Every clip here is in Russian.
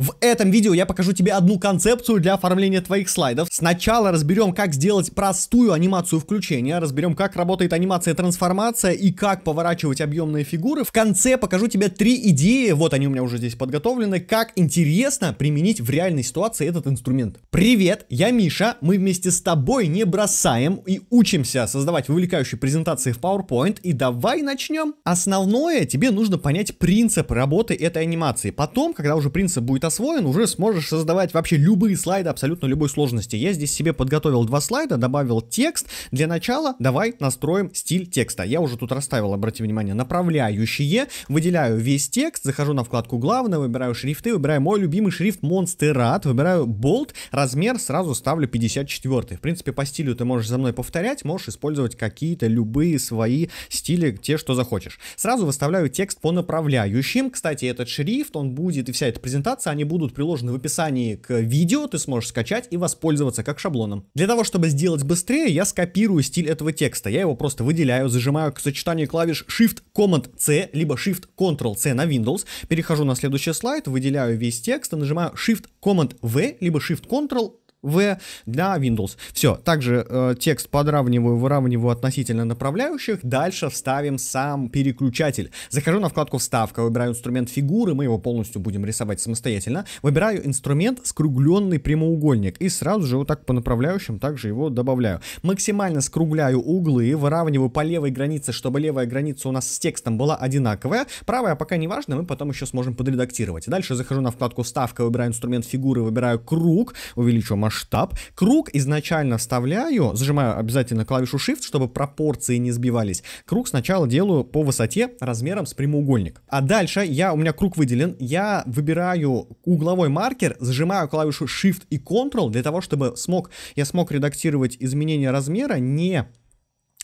В этом видео я покажу тебе одну концепцию для оформления твоих слайдов. Сначала разберем, как сделать простую анимацию включения, разберем, как работает анимация трансформация и как поворачивать объемные фигуры. В конце покажу тебе три идеи, вот они у меня уже здесь подготовлены, как интересно применить в реальной ситуации этот инструмент. Привет, я Миша, мы вместе с тобой не бросаем и учимся создавать вовлекающие презентации в PowerPoint. И давай начнем. Основное, тебе нужно понять принцип работы этой анимации. Потом, когда уже принцип будет освоен, уже сможешь создавать вообще любые слайды абсолютно любой сложности. Я здесь себе подготовил два слайда, добавил текст. Для начала давай настроим стиль текста. Я уже тут расставил, обратите внимание, направляющие. Выделяю весь текст, захожу на вкладку главное, выбираю шрифты, выбираю мой любимый шрифт Monsterat, выбираю bold, размер сразу ставлю 54. В принципе, по стилю ты можешь за мной повторять, можешь использовать какие-то любые свои стили, те, что захочешь. Сразу выставляю текст по направляющим. Кстати, этот шрифт, он будет и вся эта презентация, они будут приложены в описании к видео, ты сможешь скачать и воспользоваться как шаблоном. Для того, чтобы сделать быстрее, я скопирую стиль этого текста, я его просто выделяю, зажимаю к сочетанию клавиш Shift Command C, либо Shift Ctrl C на Windows, перехожу на следующий слайд, выделяю весь текст и нажимаю Shift Command V, либо Shift Ctrl V для Windows. Все, также э, текст подравниваю, выравниваю относительно направляющих. Дальше вставим сам переключатель. Захожу на вкладку «Вставка», выбираю инструмент фигуры, мы его полностью будем рисовать самостоятельно. Выбираю инструмент «Скругленный прямоугольник» и сразу же вот так по направляющим также его добавляю. Максимально скругляю углы, выравниваю по левой границе, чтобы левая граница у нас с текстом была одинаковая. Правая пока не важно, мы потом еще сможем подредактировать. Дальше захожу на вкладку вставка выбираю инструмент фигуры, выбираю круг, увеличу масштаб. Круг изначально вставляю, зажимаю обязательно клавишу Shift, чтобы пропорции не сбивались. Круг сначала делаю по высоте размером с прямоугольник. А дальше я, у меня круг выделен, я выбираю угловой маркер, зажимаю клавишу Shift и Ctrl для того, чтобы смог, я смог редактировать изменение размера не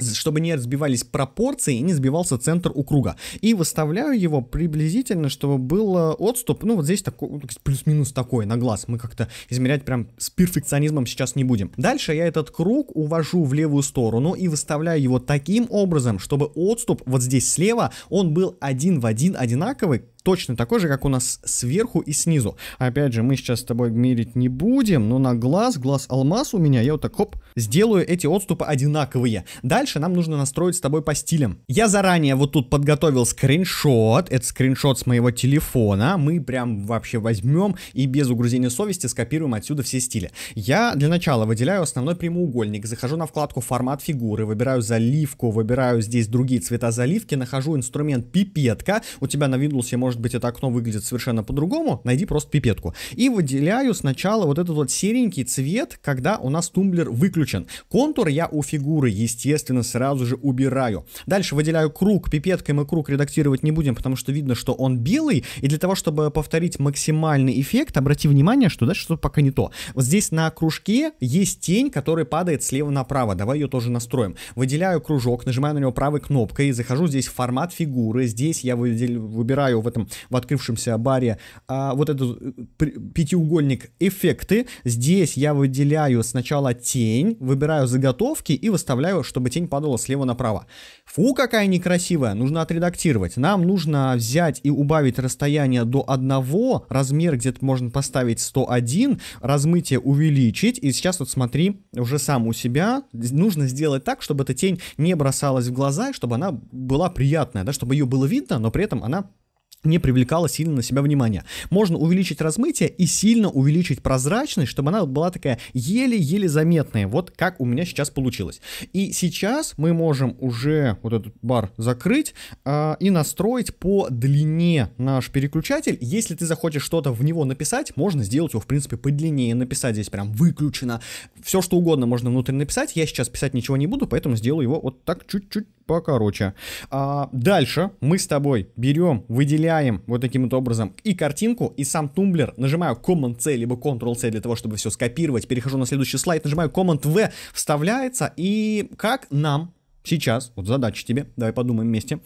чтобы не разбивались пропорции и не сбивался центр у круга. И выставляю его приблизительно, чтобы был э, отступ, ну вот здесь такой, ну, плюс-минус такой, на глаз. Мы как-то измерять прям с перфекционизмом сейчас не будем. Дальше я этот круг увожу в левую сторону и выставляю его таким образом, чтобы отступ вот здесь слева, он был один в один одинаковый, точно такой же, как у нас сверху и снизу. Опять же, мы сейчас с тобой мерить не будем, но на глаз, глаз алмаз у меня, я вот так, хоп, сделаю эти отступы одинаковые. Дальше нам нужно настроить с тобой по стилям. Я заранее вот тут подготовил скриншот, это скриншот с моего телефона, мы прям вообще возьмем и без угрызения совести скопируем отсюда все стили. Я для начала выделяю основной прямоугольник, захожу на вкладку формат фигуры, выбираю заливку, выбираю здесь другие цвета заливки, нахожу инструмент пипетка, у тебя на Windows можно может быть это окно выглядит совершенно по-другому, найди просто пипетку. И выделяю сначала вот этот вот серенький цвет, когда у нас тумблер выключен. Контур я у фигуры, естественно, сразу же убираю. Дальше выделяю круг, пипеткой мы круг редактировать не будем, потому что видно, что он белый, и для того, чтобы повторить максимальный эффект, обрати внимание, что дальше что пока не то. Вот здесь на кружке есть тень, которая падает слева направо, давай ее тоже настроим. Выделяю кружок, нажимаю на него правой кнопкой, захожу здесь в формат фигуры, здесь я выделю, выбираю в этом этом, в открывшемся баре, а вот этот э, пятиугольник эффекты. Здесь я выделяю сначала тень, выбираю заготовки и выставляю, чтобы тень падала слева направо. Фу, какая некрасивая, нужно отредактировать. Нам нужно взять и убавить расстояние до одного размер где-то можно поставить 101, размытие увеличить. И сейчас вот смотри, уже сам у себя, нужно сделать так, чтобы эта тень не бросалась в глаза, и чтобы она была приятная, да, чтобы ее было видно, но при этом она не привлекала сильно на себя внимания. Можно увеличить размытие и сильно увеличить прозрачность, чтобы она была такая еле-еле заметная. Вот как у меня сейчас получилось. И сейчас мы можем уже вот этот бар закрыть э, и настроить по длине наш переключатель. Если ты захочешь что-то в него написать, можно сделать его, в принципе, подлиннее. Написать здесь прям выключено. Все, что угодно можно внутрь написать. Я сейчас писать ничего не буду, поэтому сделаю его вот так чуть-чуть покороче. А, дальше мы с тобой берем, выделяем меняем вот таким вот образом и картинку, и сам тумблер. Нажимаю Command-C, либо Ctrl-C для того, чтобы все скопировать. Перехожу на следующий слайд, нажимаю Command-V, вставляется. И как нам сейчас, вот задача тебе, давай подумаем вместе,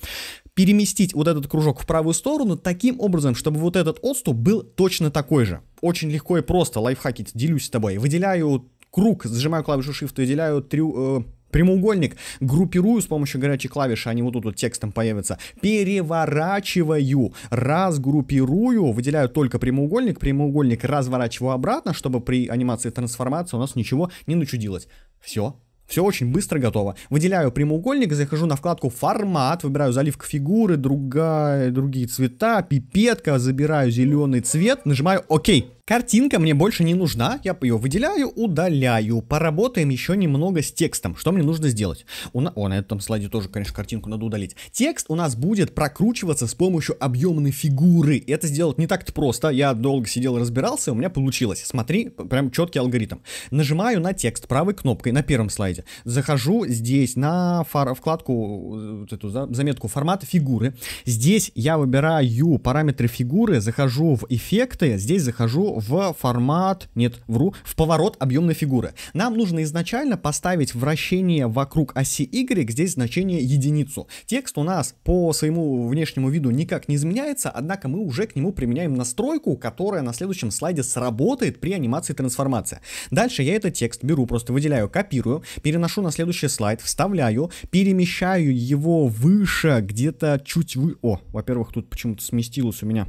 переместить вот этот кружок в правую сторону таким образом, чтобы вот этот отступ был точно такой же. Очень легко и просто, лайфхаки делюсь с тобой. Выделяю круг, зажимаю клавишу Shift, выделяю трю, э, прямоугольник, группирую с помощью горячей клавиши, они вот тут вот текстом появятся, переворачиваю, разгруппирую, выделяю только прямоугольник, прямоугольник разворачиваю обратно, чтобы при анимации трансформации у нас ничего не начудилось. Все, все очень быстро готово. Выделяю прямоугольник, захожу на вкладку «Формат», выбираю заливка фигуры, другая, другие цвета, пипетка, забираю зеленый цвет, нажимаю «Ок». Картинка мне больше не нужна, я ее выделяю, удаляю. Поработаем еще немного с текстом. Что мне нужно сделать? У на... О, на этом слайде тоже, конечно, картинку надо удалить. Текст у нас будет прокручиваться с помощью объемной фигуры. Это сделать не так-то просто. Я долго сидел и разбирался, у меня получилось. Смотри, прям четкий алгоритм. Нажимаю на текст правой кнопкой на первом слайде. Захожу здесь на фар... вкладку, вот эту за... заметку формата фигуры. Здесь я выбираю параметры фигуры, захожу в эффекты, здесь захожу в формат, нет, вру, в поворот объемной фигуры. Нам нужно изначально поставить вращение вокруг оси Y, здесь значение единицу. Текст у нас по своему внешнему виду никак не изменяется, однако мы уже к нему применяем настройку, которая на следующем слайде сработает при анимации трансформация. Дальше я этот текст беру, просто выделяю, копирую, переношу на следующий слайд, вставляю, перемещаю его выше, где-то чуть вы... О, во-первых, тут почему-то сместилось у меня.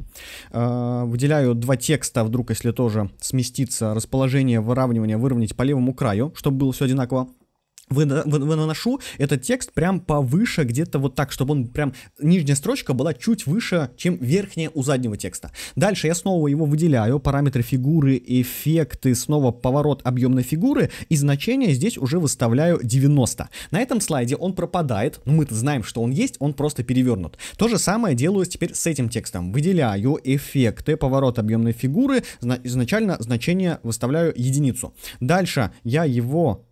Э -э, выделяю два текста, вдруг если тоже сместиться расположение выравнивания, выровнять по левому краю, чтобы было все одинаково выношу этот текст прям повыше, где-то вот так, чтобы он прям, нижняя строчка была чуть выше, чем верхняя у заднего текста. Дальше я снова его выделяю, параметры фигуры, эффекты, снова поворот объемной фигуры, и значение здесь уже выставляю 90. На этом слайде он пропадает, но мы-то знаем, что он есть, он просто перевернут. То же самое делаю теперь с этим текстом. Выделяю эффекты, поворот объемной фигуры, изначально значение выставляю единицу. Дальше я его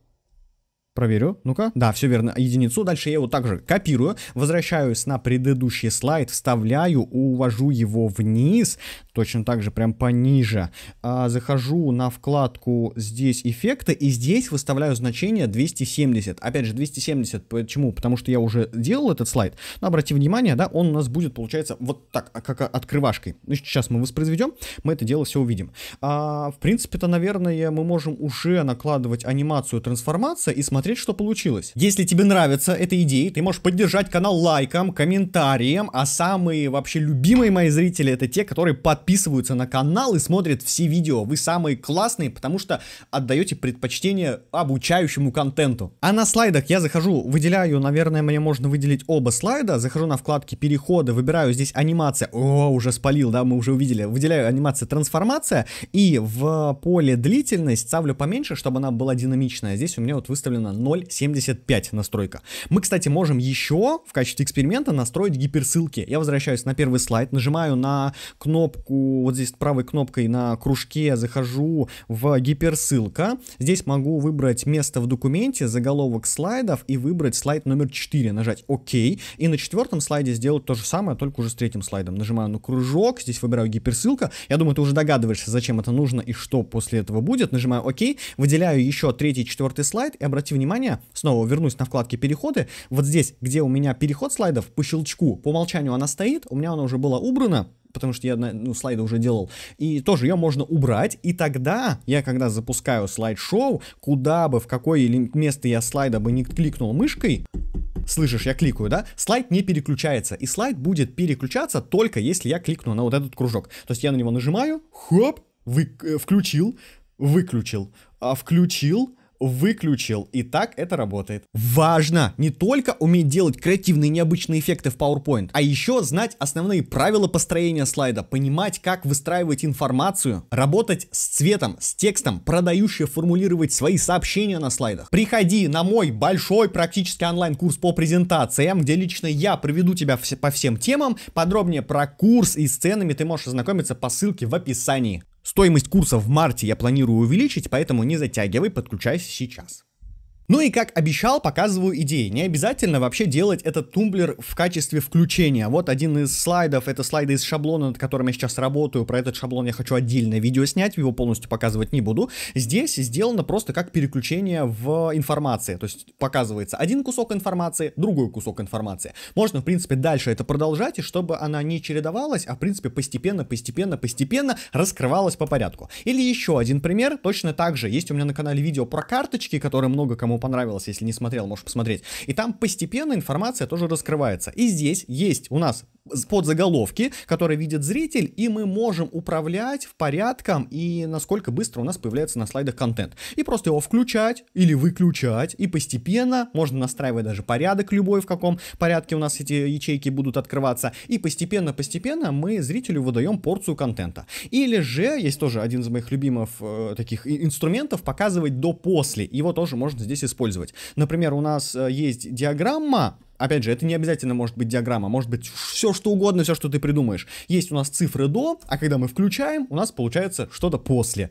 Проверю. Ну-ка. Да, все верно. Единицу. Дальше я его также копирую. Возвращаюсь на предыдущий слайд. Вставляю, увожу его вниз. Точно так же, прям пониже. А, захожу на вкладку здесь эффекты. И здесь выставляю значение 270. Опять же, 270. Почему? Потому что я уже делал этот слайд. Но обрати внимание, да, он у нас будет, получается, вот так, а, как открывашкой. Ну, сейчас мы воспроизведем. Мы это дело все увидим. А, в принципе-то, наверное, мы можем уже накладывать анимацию трансформация и смотреть посмотреть, что получилось. Если тебе нравится эта идея, ты можешь поддержать канал лайком, комментарием, а самые вообще любимые мои зрители это те, которые подписываются на канал и смотрят все видео. Вы самые классные, потому что отдаете предпочтение обучающему контенту. А на слайдах я захожу, выделяю, наверное, мне можно выделить оба слайда, захожу на вкладки переходы, выбираю здесь анимация, о, уже спалил, да, мы уже увидели, выделяю анимация трансформация и в поле длительность ставлю поменьше, чтобы она была динамичная. Здесь у меня вот выставлена 0.75 настройка. Мы, кстати, можем еще в качестве эксперимента настроить гиперссылки. Я возвращаюсь на первый слайд, нажимаю на кнопку, вот здесь правой кнопкой на кружке захожу в гиперссылка. Здесь могу выбрать место в документе, заголовок слайдов и выбрать слайд номер 4, нажать ОК. И на четвертом слайде сделать то же самое, только уже с третьим слайдом. Нажимаю на кружок, здесь выбираю гиперссылка. Я думаю, ты уже догадываешься, зачем это нужно и что после этого будет. Нажимаю ОК, выделяю еще третий, четвертый слайд и обрати внимание, внимание, снова вернусь на вкладке переходы, вот здесь, где у меня переход слайдов по щелчку, по умолчанию она стоит, у меня она уже была убрана, потому что я ну, слайды уже делал, и тоже ее можно убрать, и тогда я, когда запускаю слайд-шоу, куда бы, в какое место я слайда бы не кликнул мышкой, слышишь, я кликаю, да, слайд не переключается, и слайд будет переключаться только если я кликну на вот этот кружок, то есть я на него нажимаю, хоп, вы, э, включил, выключил, а включил, выключил. И так это работает. Важно не только уметь делать креативные необычные эффекты в PowerPoint, а еще знать основные правила построения слайда, понимать, как выстраивать информацию, работать с цветом, с текстом, продающие формулировать свои сообщения на слайдах. Приходи на мой большой практический онлайн-курс по презентациям, где лично я проведу тебя по всем темам. Подробнее про курс и с ценами ты можешь ознакомиться по ссылке в описании. Стоимость курса в марте я планирую увеличить, поэтому не затягивай, подключайся сейчас. Ну и как обещал, показываю идеи. Не обязательно вообще делать этот тумблер в качестве включения. Вот один из слайдов, это слайды из шаблона, над которым я сейчас работаю. Про этот шаблон я хочу отдельное видео снять, его полностью показывать не буду. Здесь сделано просто как переключение в информации. То есть показывается один кусок информации, другой кусок информации. Можно, в принципе, дальше это продолжать, и чтобы она не чередовалась, а, в принципе, постепенно, постепенно, постепенно раскрывалась по порядку. Или еще один пример, точно так же. Есть у меня на канале видео про карточки, которые много кому кому понравилось, если не смотрел, можешь посмотреть. И там постепенно информация тоже раскрывается. И здесь есть у нас под заголовки, которые видит зритель, и мы можем управлять порядком и насколько быстро у нас появляется на слайдах контент. И просто его включать или выключать, и постепенно, можно настраивать даже порядок любой, в каком порядке у нас эти ячейки будут открываться, и постепенно-постепенно мы зрителю выдаем порцию контента. Или же, есть тоже один из моих любимых э, таких инструментов, показывать до-после, его тоже можно здесь использовать. Например, у нас э, есть диаграмма, Опять же, это не обязательно может быть диаграмма, может быть все что угодно, все что ты придумаешь. Есть у нас цифры до, а когда мы включаем, у нас получается что-то после.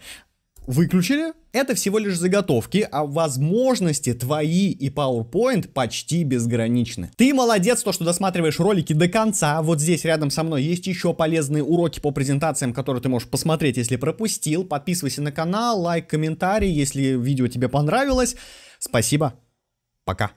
Выключили, это всего лишь заготовки, а возможности твои и PowerPoint почти безграничны. Ты молодец, то, что досматриваешь ролики до конца. Вот здесь рядом со мной есть еще полезные уроки по презентациям, которые ты можешь посмотреть, если пропустил. Подписывайся на канал, лайк, комментарий, если видео тебе понравилось. Спасибо, пока.